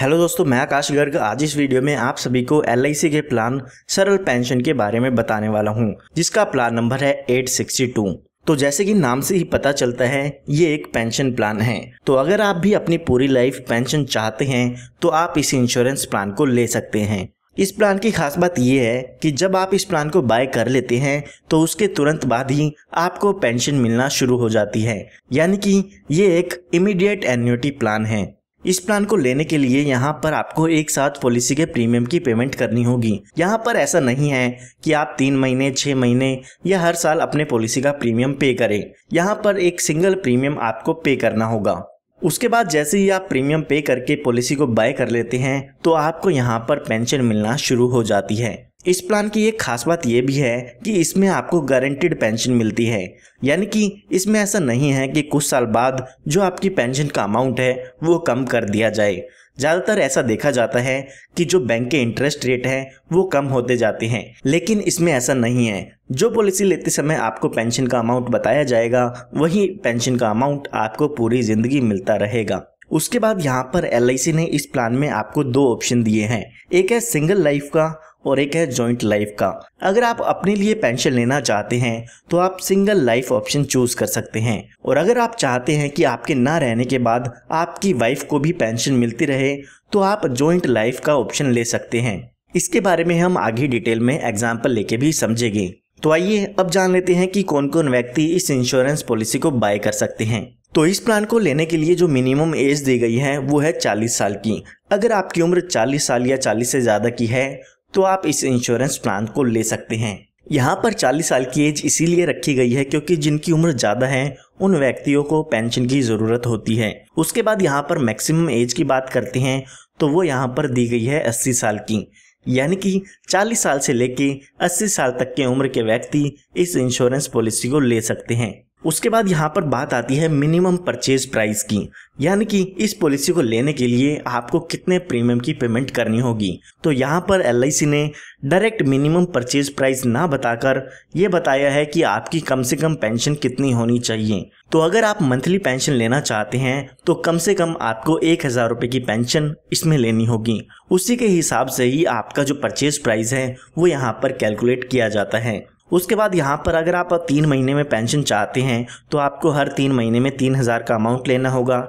hello दोस्तों मैं आकाश गर्ग आज इस वीडियो में आप सभी को एल के प्लान सरल पेंशन के बारे में बताने वाला हूं जिसका प्लान नंबर है 862 तो जैसे कि नाम से ही पता चलता है ये एक पेंशन प्लान है तो अगर आप भी अपनी पूरी लाइफ पेंशन चाहते हैं तो आप इस इंश्योरेंस प्लान को ले सकते हैं इस प्लान की खास बात यह है कि जब आप इस प्लान को बाय कर लेते हैं तो उसके तुरंत बाद ही आपको पेंशन मिलना शुरू हो जाती है यानी कि ये एक इमीडिएट एन्यूटी प्लान है इस प्लान को लेने के लिए यहाँ पर आपको एक साथ पॉलिसी के प्रीमियम की पेमेंट करनी होगी यहाँ पर ऐसा नहीं है कि आप तीन महीने छह महीने या हर साल अपने पॉलिसी का प्रीमियम पे करें यहाँ पर एक सिंगल प्रीमियम आपको पे करना होगा उसके बाद जैसे ही आप प्रीमियम पे करके पॉलिसी को बाय कर लेते हैं तो आपको यहाँ पर पेंशन मिलना शुरू हो जाती है इस प्लान की एक खास बात यह भी है कि इसमें आपको गारंटेड पेंशन मिलती है यानी कि इसमें ऐसा नहीं है कि कुछ साल बाद जो आपकी पेंशन का अमाउंट है वो कम कर दिया जाए ज़्यादातर ऐसा देखा जाता है कि जो बैंक के इंटरेस्ट रेट हैं वो कम होते जाते हैं लेकिन इसमें ऐसा नहीं है जो पॉलिसी लेते समय आपको पेंशन का अमाउंट बताया जाएगा वही पेंशन का अमाउंट आपको पूरी ज़िंदगी मिलता रहेगा उसके बाद यहाँ पर एल ने इस प्लान में आपको दो ऑप्शन दिए हैं एक है सिंगल लाइफ का और एक है जॉइंट लाइफ का अगर आप अपने लिए पेंशन लेना चाहते हैं तो आप सिंगल लाइफ ऑप्शन चूज कर सकते हैं और अगर आप चाहते हैं कि आपके ना रहने के बाद आपकी वाइफ को भी पेंशन मिलती रहे तो आप जॉइंट लाइफ का ऑप्शन ले सकते हैं इसके बारे में हम आगे डिटेल में एग्जाम्पल लेके भी समझेंगे तो आइए अब जान लेते हैं कि कौन कौन व्यक्ति इस इंश्योरेंस पॉलिसी को बाय कर सकते हैं तो इस प्लान को लेने के लिए जो मिनिमम एज दी गई है वो है 40 साल की अगर आपकी उम्र 40 साल या 40 से ज़्यादा की है तो आप इस इंश्योरेंस प्लान को ले सकते हैं यहाँ पर 40 साल की एज इसीलिए रखी गई है क्योंकि जिनकी उम्र ज़्यादा है उन व्यक्तियों को पेंशन की ज़रूरत होती है उसके बाद यहाँ पर मैक्सिमम एज की बात करते हैं तो वो यहाँ पर दी गई है 80 साल की यानी कि 40 साल से लेके 80 साल तक के उम्र के व्यक्ति इस इंश्योरेंस पॉलिसी को ले सकते हैं उसके बाद यहाँ पर बात आती है मिनिमम परचेज प्राइस की यानी कि इस पॉलिसी को लेने के लिए आपको कितने प्रीमियम की पेमेंट करनी होगी तो यहाँ पर एल ने डायरेक्ट मिनिमम परचेज प्राइस ना बताकर ये बताया है कि आपकी कम से कम पेंशन कितनी होनी चाहिए तो अगर आप मंथली पेंशन लेना चाहते हैं तो कम से कम आपको एक हज़ार रुपए की पेंशन इसमें लेनी होगी उसी के हिसाब से ही आपका जो परचेज प्राइस है वो यहाँ पर कैलकुलेट किया जाता है उसके बाद यहाँ पर अगर आप तीन महीने में पेंशन चाहते हैं तो आपको हर तीन महीने में तीन हज़ार का अमाउंट लेना होगा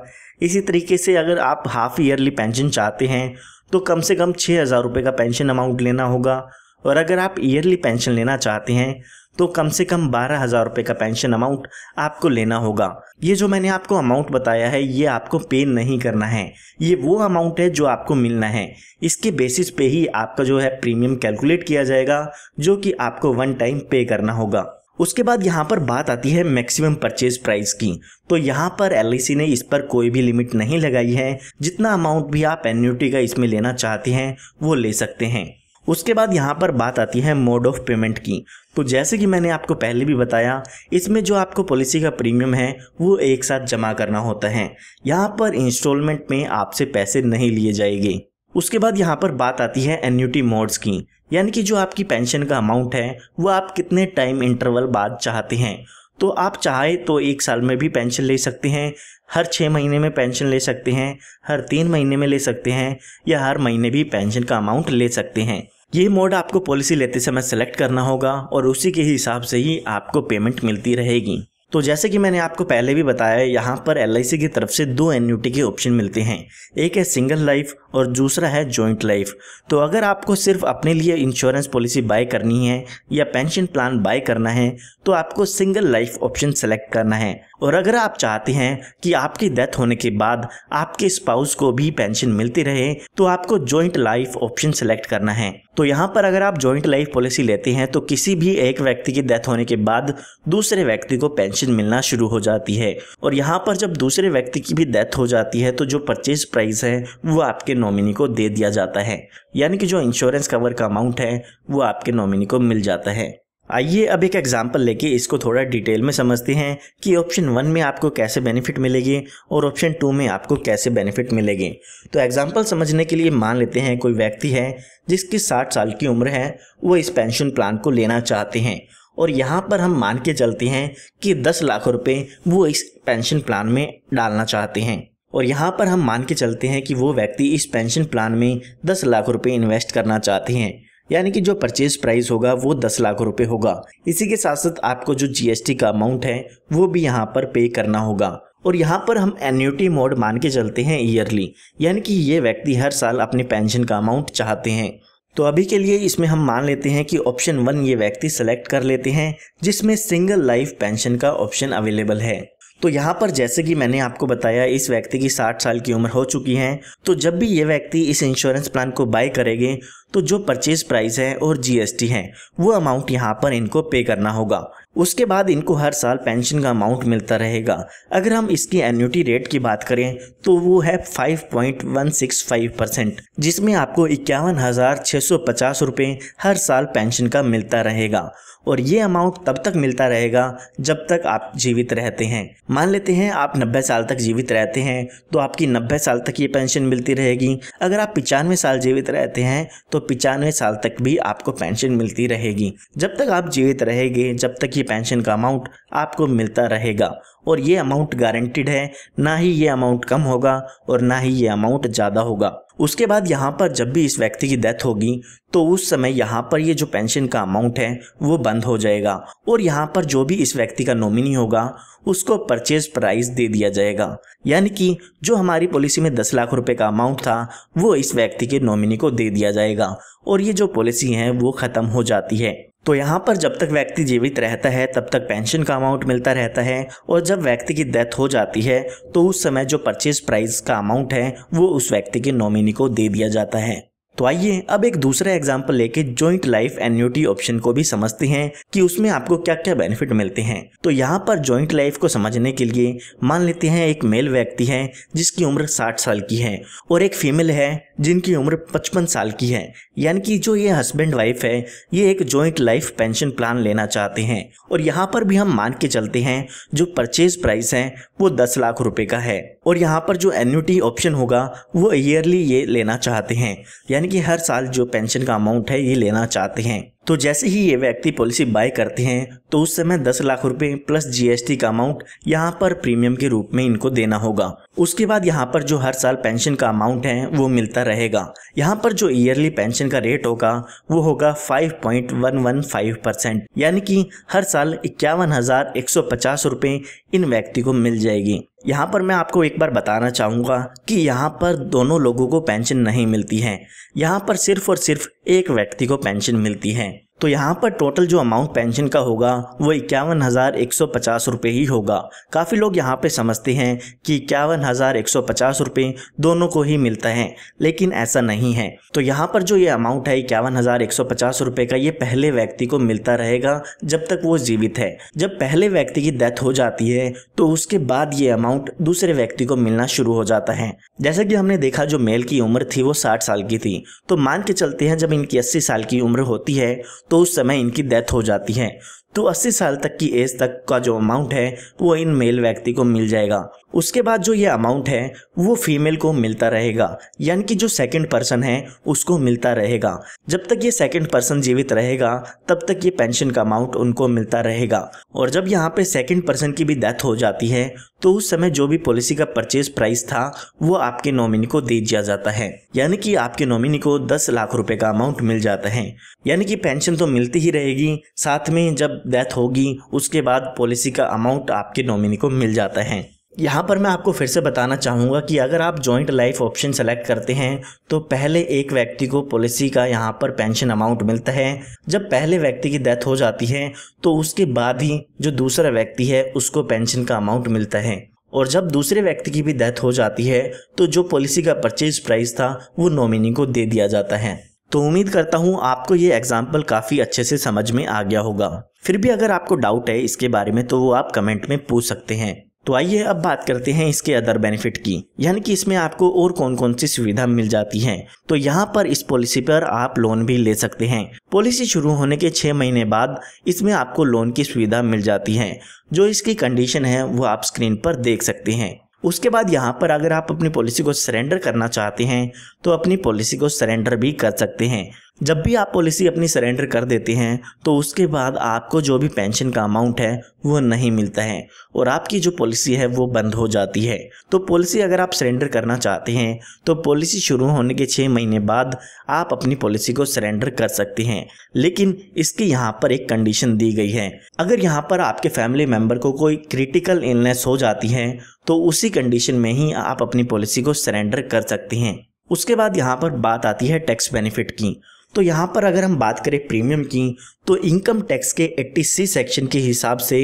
इसी तरीके से अगर आप हाफ ईयरली पेंशन चाहते हैं तो कम से कम छः हज़ार रुपये का पेंशन अमाउंट लेना होगा और अगर आप ईयरली पेंशन लेना चाहते हैं तो कम से कम बारह हज़ार रुपए का पेंशन अमाउंट आपको लेना होगा ये जो मैंने आपको अमाउंट बताया है ये आपको पे नहीं करना है ये वो अमाउंट है जो आपको मिलना है इसके बेसिस पे ही आपका जो है प्रीमियम कैलकुलेट किया जाएगा जो कि आपको वन टाइम पे करना होगा उसके बाद यहाँ पर बात आती है मैक्सिमम परचेज प्राइस की तो यहाँ पर एल e ने इस पर कोई भी लिमिट नहीं लगाई है जितना अमाउंट भी आप एन्यूटी का इसमें लेना चाहते हैं वो ले सकते हैं उसके बाद यहाँ पर बात आती है मोड ऑफ पेमेंट की तो जैसे कि मैंने आपको पहले भी बताया इसमें जो आपको पॉलिसी का प्रीमियम है वो एक साथ जमा करना होता है यहाँ पर इंस्टॉलमेंट में आपसे पैसे नहीं लिए जाएंगे उसके बाद यहाँ पर बात आती है एन्यूटी मोड्स की यानी कि जो आपकी पेंशन का अमाउंट है वो आप कितने टाइम इंटरवल बाद चाहते हैं तो आप चाहे तो एक साल में भी पेंशन ले सकते हैं हर छः महीने में पेंशन ले सकते हैं हर तीन महीने में ले सकते हैं या हर महीने भी पेंशन का अमाउंट ले सकते हैं ये मोड आपको पॉलिसी लेते समय सेलेक्ट करना होगा और उसी के हिसाब से ही आपको पेमेंट मिलती रहेगी तो जैसे कि मैंने आपको पहले भी बताया यहाँ पर एल की तरफ से दो एन्यूटी के ऑप्शन मिलते हैं एक है सिंगल लाइफ और दूसरा है जॉइंट लाइफ तो अगर आपको सिर्फ अपने लिए इंश्योरेंस पॉलिसी बाय करनी है या पेंशन प्लान बाय करना है तो आपको सिंगल लाइफ ऑप्शन सेलेक्ट करना है और अगर आप चाहते हैं कि आपकी डेथ होने के बाद आपके स्पाउस को भी पेंशन मिलती रहे तो आपको ज्वाइंट लाइफ ऑप्शन सेलेक्ट करना है तो यहाँ पर अगर आप ज्वाइंट लाइफ पॉलिसी लेते हैं तो किसी भी एक व्यक्ति की डेथ होने के बाद दूसरे व्यक्ति को पेंशन मिलना शुरू हो जाती है और यहाँ पर जब दूसरे व्यक्ति की भी डेथ हो जाती है तो जो परचेज प्राइस है वो आपके नॉमिनी को दे दिया जाता है यानी कि जो इंश्योरेंस कवर का अमाउंट है वो आपके नॉमिनी को मिल जाता है आइए अब एक एग्जाम्पल लेके इसको थोड़ा डिटेल में समझते हैं कि ऑप्शन वन में आपको कैसे बेनिफिट मिलेगी और ऑप्शन टू में आपको कैसे बेनिफिट मिलेगी तो एग्जाम्पल समझने के लिए मान लेते हैं कोई व्यक्ति है जिसकी साठ साल की उम्र है वो इस पेंशन प्लान को लेना चाहते हैं और यहाँ पर हम मान के चलते हैं कि दस लाख रुपये वो इस पेंशन प्लान में डालना चाहते हैं और यहाँ पर हम मान के चलते हैं कि वो व्यक्ति इस पेंशन प्लान में दस लाख रुपये इन्वेस्ट करना चाहते हैं यानी कि जो परचेज प्राइस होगा वो दस लाख रुपए होगा इसी के साथ साथ आपको जो जीएसटी का अमाउंट है वो भी यहाँ पर पे करना होगा और यहाँ पर हम एन्यूटी मोड मान के चलते हैं ईयरली यानी कि ये व्यक्ति हर साल अपनी पेंशन का अमाउंट चाहते हैं तो अभी के लिए इसमें हम मान लेते हैं कि ऑप्शन वन ये व्यक्ति सेलेक्ट कर लेते हैं जिसमें सिंगल लाइफ पेंशन का ऑप्शन अवेलेबल है तो यहाँ पर जैसे कि मैंने आपको बताया इस व्यक्ति की 60 साल की उम्र हो चुकी है तो जब भी ये व्यक्ति इस इंश्योरेंस प्लान को बाय करेंगे तो जो परचेज प्राइस है और जीएसटी है वो अमाउंट यहाँ पर इनको पे करना होगा उसके बाद इनको हर साल पेंशन का अमाउंट मिलता रहेगा अगर हम इसकी एन्यूटी रेट की बात करें तो वो है 5.165 परसेंट जिसमें आपको इक्यावन हज़ार छह सौ पचास रूपए हर साल पेंशन का मिलता रहेगा और ये अमाउंट तब तक मिलता रहेगा जब तक आप जीवित रहते हैं मान लेते हैं आप नब्बे साल तक जीवित रहते हैं तो आपकी नब्बे साल तक ये पेंशन मिलती रहेगी अगर आप पिचानवे साल जीवित रहते हैं तो पिचानवे साल तक भी आपको पेंशन मिलती रहेगी जब तक आप जीवित रहेंगे जब तक ये पेंशन का अमाउंट आपको मिलता रहेगा और ये अमाउंट गारंटिड है ना ही ये अमाउंट कम होगा और ना ही ये अमाउंट ज़्यादा होगा उसके बाद यहाँ पर जब भी इस व्यक्ति की डेथ होगी तो उस समय यहाँ पर ये जो पेंशन का अमाउंट है वो बंद हो जाएगा और यहाँ पर जो भी इस व्यक्ति का नॉमिनी होगा उसको परचेज प्राइस दे दिया जाएगा यानी कि जो हमारी पॉलिसी में दस लाख रुपए का अमाउंट था वो इस व्यक्ति के नॉमिनी को दे दिया जाएगा और ये जो पॉलिसी है वो ख़त्म हो जाती है तो यहाँ पर जब तक व्यक्ति जीवित रहता है तब तक पेंशन का अमाउंट मिलता रहता है और जब व्यक्ति की डेथ हो जाती है तो उस समय जो परचेज प्राइस का अमाउंट है वो उस व्यक्ति के नॉमिनी को दे दिया जाता है तो आइए अब एक दूसरा एग्जाम्पल लेके ज्वाइंट लाइफ एन्यूटी ऑप्शन को भी समझते हैं कि उसमें आपको क्या क्या बेनिफिट मिलते हैं तो यहाँ पर ज्वाइंट लाइफ को समझने के लिए मान लेते हैं एक मेल व्यक्ति है जिसकी उम्र साठ साल की है और एक फीमेल है जिनकी उम्र पचपन साल की है यानी कि जो ये हस्बैंड वाइफ है ये एक ज्वाइंट लाइफ पेंशन प्लान लेना चाहते हैं और यहाँ पर भी हम मान के चलते हैं जो परचेज प्राइस है वो दस लाख रुपए का है और यहाँ पर जो एन्यूटी ऑप्शन होगा वो ईयरली ये लेना चाहते हैं यानी कि हर साल जो पेंशन का अमाउंट है ये लेना चाहते हैं तो जैसे ही ये व्यक्ति पॉलिसी बाय करते हैं तो उस समय दस लाख रुपए प्लस जीएसटी का अमाउंट यहाँ पर प्रीमियम के रूप में इनको देना होगा उसके बाद यहाँ पर जो हर साल पेंशन का अमाउंट है वो मिलता रहेगा यहाँ पर जो ईयरली पेंशन का रेट होगा वो होगा 5.115 परसेंट यानी कि हर साल इक्यावन हजार एक सौ पचास रुपए इन व्यक्ति को मिल जाएगी यहाँ पर मैं आपको एक बार बताना चाहूँगा कि यहाँ पर दोनों लोगों को पेंशन नहीं मिलती है यहाँ पर सिर्फ और सिर्फ एक व्यक्ति को पेंशन मिलती है तो यहाँ पर टोटल जो अमाउंट पेंशन का होगा वो इक्यावन हज़ार एक सौ पचास रुपये ही होगा काफ़ी लोग यहाँ पे समझते हैं कि इक्यावन हज़ार एक सौ पचास रुपये दोनों को ही मिलता है लेकिन ऐसा नहीं है तो यहाँ पर जो ये अमाउंट है इक्यावन हज़ार एक सौ पचास रुपये का ये पहले व्यक्ति को मिलता रहेगा जब तक वो जीवित है जब पहले व्यक्ति की डेथ हो जाती है तो उसके बाद ये अमाउंट दूसरे व्यक्ति को मिलना शुरू हो जाता है जैसा कि हमने देखा जो मेल की उम्र थी वो साठ साल की थी तो मान के चलते हैं जब इनकी अस्सी साल की उम्र होती है तो उस समय इनकी डेथ हो जाती है तो 80 साल तक की एज तक का जो अमाउंट है वो इन मेल व्यक्ति को मिल जाएगा उसके बाद जो ये अमाउंट है वो फीमेल को मिलता रहेगा यानी कि जो सेकंड पर्सन है उसको मिलता रहेगा जब तक ये सेकंड पर्सन जीवित रहेगा तब तक ये पेंशन का अमाउंट उनको मिलता रहेगा और जब यहाँ पे सेकंड पर्सन की भी डेथ हो जाती है तो उस समय जो भी पॉलिसी का परचेज प्राइस था वो आपके नॉमिनी को दे दिया जाता है यानी कि आपके नॉमिनी को दस लाख रुपए का अमाउंट मिल जाता है यानी कि पेंशन तो मिलती ही रहेगी साथ में जब डेथ होगी उसके बाद पॉलिसी का अमाउंट आपके नॉमिनी को मिल जाता है यहाँ पर मैं आपको फिर से बताना चाहूँगा कि अगर आप जॉइंट लाइफ ऑप्शन सेलेक्ट करते हैं तो पहले एक व्यक्ति को पॉलिसी का यहाँ पर पेंशन अमाउंट मिलता है जब पहले व्यक्ति की डेथ हो जाती है तो उसके बाद ही जो दूसरा व्यक्ति है उसको पेंशन का अमाउंट मिलता है और जब दूसरे व्यक्ति की भी डेथ हो जाती है तो जो पॉलिसी का परचेज प्राइस था वो नॉमिनी को दे दिया जाता है तो उम्मीद करता हूँ आपको ये एग्जाम्पल काफ़ी अच्छे से समझ में आ गया होगा फिर भी अगर आपको डाउट है इसके बारे में तो वो आप कमेंट में पूछ सकते हैं तो आइए अब बात करते हैं इसके अदर बेनिफिट की यानी कि इसमें आपको और कौन कौन सी सुविधा मिल जाती है तो यहाँ पर इस पॉलिसी पर आप लोन भी ले सकते हैं पॉलिसी शुरू होने के छह महीने बाद इसमें आपको लोन की सुविधा मिल जाती है जो इसकी कंडीशन है वो आप स्क्रीन पर देख सकते हैं उसके बाद यहाँ पर अगर आप अपनी पॉलिसी को सरेंडर करना चाहते हैं तो अपनी पॉलिसी को सरेंडर भी कर सकते हैं जब भी आप पॉलिसी अपनी सरेंडर कर देते हैं तो उसके बाद आपको जो भी पेंशन का अमाउंट है वो नहीं मिलता है और आपकी जो पॉलिसी है वो बंद हो जाती है तो पॉलिसी अगर आप सरेंडर करना चाहते हैं तो पॉलिसी शुरू होने के छः महीने बाद आप अपनी पॉलिसी को सरेंडर कर सकते हैं लेकिन इसकी यहाँ पर एक कंडीशन दी गई है अगर यहाँ पर आपके फैमिली मेम्बर को कोई क्रिटिकल इलनेस हो जाती है तो उसी कंडीशन में ही आप अपनी पॉलिसी को सरेंडर कर सकते हैं उसके बाद यहाँ पर बात आती है टैक्स बेनिफिट की तो यहाँ पर अगर हम बात करें प्रीमियम की तो इनकम टैक्स के 80 सेक्शन के हिसाब से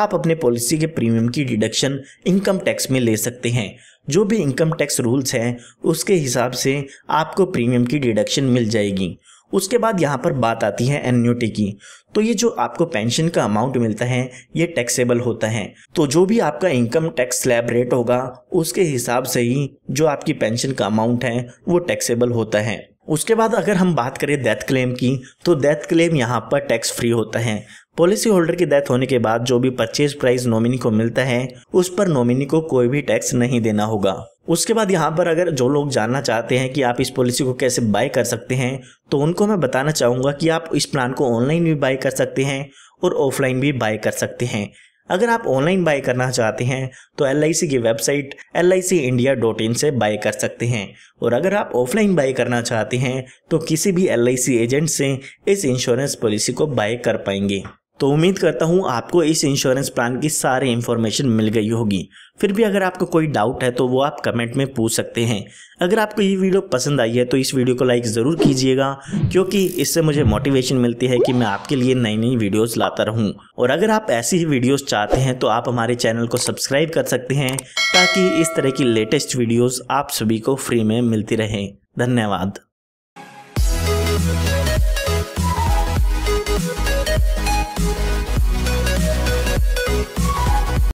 आप अपने पॉलिसी के प्रीमियम की डिडक्शन इनकम टैक्स में ले सकते हैं जो भी इनकम टैक्स रूल्स हैं उसके हिसाब से आपको प्रीमियम की डिडक्शन मिल जाएगी उसके बाद यहाँ पर बात आती है एन्यूटी की तो ये जो आपको पेंशन का अमाउंट मिलता है ये टैक्सेबल होता है तो जो भी आपका इनकम टैक्स स्लैब रेट होगा उसके हिसाब से ही जो आपकी पेंशन का अमाउंट है वो टैक्सेबल होता है उसके बाद अगर हम बात करें डेथ क्लेम की तो डेथ क्लेम यहाँ पर टैक्स फ्री होता है पॉलिसी होल्डर की डेथ होने के बाद जो भी परचेज प्राइस नॉमिनी को मिलता है उस पर नॉमिनी को कोई भी टैक्स नहीं देना होगा उसके बाद यहाँ पर अगर जो लोग जानना चाहते हैं कि आप इस पॉलिसी को कैसे बाय कर सकते हैं तो उनको मैं बताना चाहूंगा कि आप इस प्लान को ऑनलाइन भी बाय कर सकते हैं और ऑफलाइन भी बाय कर सकते हैं अगर आप ऑनलाइन बाय करना चाहते हैं तो एल की वेबसाइट एल से बाय कर सकते हैं और अगर आप ऑफलाइन बाय करना चाहते हैं तो किसी भी एल एजेंट से इस इंश्योरेंस पॉलिसी को बाय कर पाएंगे तो उम्मीद करता हूँ आपको इस इंश्योरेंस प्लान की सारी इन्फॉर्मेशन मिल गई होगी फिर भी अगर आपको कोई डाउट है तो वो आप कमेंट में पूछ सकते हैं अगर आपको ये वीडियो पसंद आई है तो इस वीडियो को लाइक ज़रूर कीजिएगा क्योंकि इससे मुझे मोटिवेशन मिलती है कि मैं आपके लिए नई नई वीडियोस लाता रहूँ और अगर आप ऐसी ही वीडियोज़ चाहते हैं तो आप हमारे चैनल को सब्सक्राइब कर सकते हैं ताकि इस तरह की लेटेस्ट वीडियोज़ आप सभी को फ्री में मिलती रहें धन्यवाद